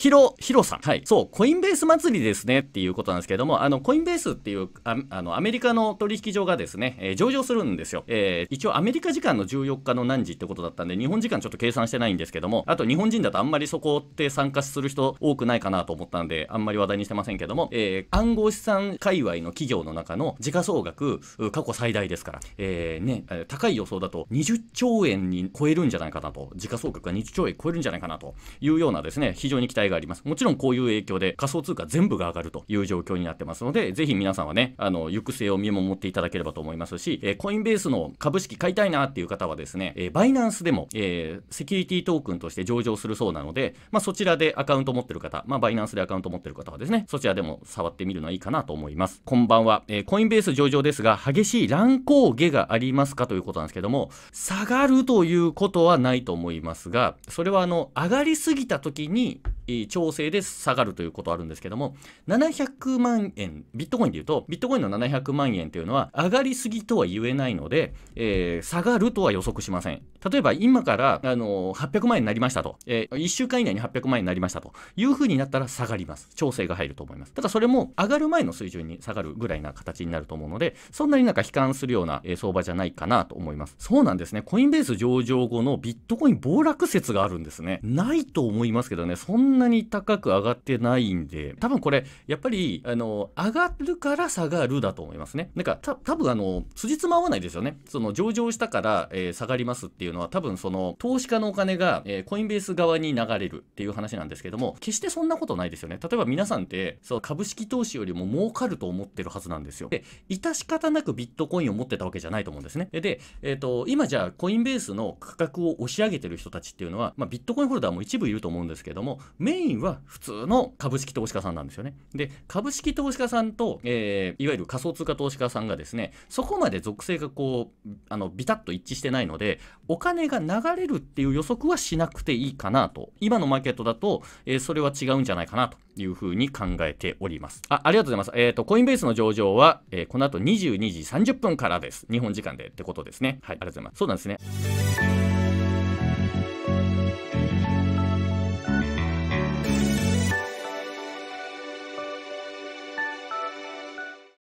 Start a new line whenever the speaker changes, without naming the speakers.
キロ、ヒロさん。はい。そう、コインベース祭りですねっていうことなんですけども、あの、コインベースっていう、ああの、アメリカの取引所がですね、えー、上場するんですよ。えー、一応アメリカ時間の14日の何時ってことだったんで、日本時間ちょっと計算してないんですけども、あと日本人だとあんまりそこって参加する人多くないかなと思ったんで、あんまり話題にしてませんけども、えー、暗号資産界隈の企業の中の時価総額、過去最大ですから、えー、ね、高い予想だと20兆円に超えるんじゃないかなと、時価総額が20兆円超えるんじゃないかなというようなですね、非常に期待があります。もちろんこういう影響で仮想通貨全部が上がるという状況になってますので、ぜひ皆さんはね、あの、行く末を見守っていただければと思いますし、えー、コインベースの株式買いたいなっていう方はですね、えー、バイナンスでも、えー、セキュリティトークンとして上場するそうなので、まあ、そちらでアカウント持ってる方、まあ、バイナンスでアカウント持ってる方はですね、そちらでも触ってみるのはいいかなと思います。こんばんは。えー、コインベース上場ですが、激しい乱高下がありますかということなんですけども、下がるということはないと思いますが、それはあの、上がりすぎた時に調整で下がるということあるんですけども、700万円、ビットコインで言うと、ビットコインの700万円というのは上がりすぎとは言えないので、えー、下がるとは予測しません。例えば今から、あの、800万円になりましたと。えー、1週間以内に800万円になりましたという風になったら下がります。調整が入ると思います。ただそれも上がる前の水準に下がるぐらいな形になると思うので、そんなになんか悲観するような、え相場じゃないかなと思います。そうなんですね。コインベース上場後のビットコイン暴落説があるんですね。ないと思いますけどね、そんなに高く上がってないんで、多分これ、やっぱり、あの、上がるから下がるだと思いますね。なんか、た、多分あの、辻褄合わないですよね。その上場したから、えー、下がりますっていういうのは多分その投資家のお金が、えー、コインベース側に流れるっていう話なんですけども決してそんなことないですよね例えば皆さんってそう株式投資よりも儲かると思ってるはずなんですよで致し方なくビットコインを持ってたわけじゃないと思うんですねで、えーと、と今じゃあコインベースの価格を押し上げてる人たちっていうのは、まあ、ビットコインホルダーも一部いると思うんですけどもメインは普通の株式投資家さんなんですよねで株式投資家さんと、えー、いわゆる仮想通貨投資家さんがですねそこまで属性がこうあのビタッと一致してないのでお金が流れるっていう予測はしなくていいかなと今のマーケットだと、えー、それは違うんじゃないかなというふうに考えておりますあありがとうございますえっ、ー、とコインベースの上場は、えー、この後22時30分からです日本時間でってことですねはいありがとうございますそうなんですね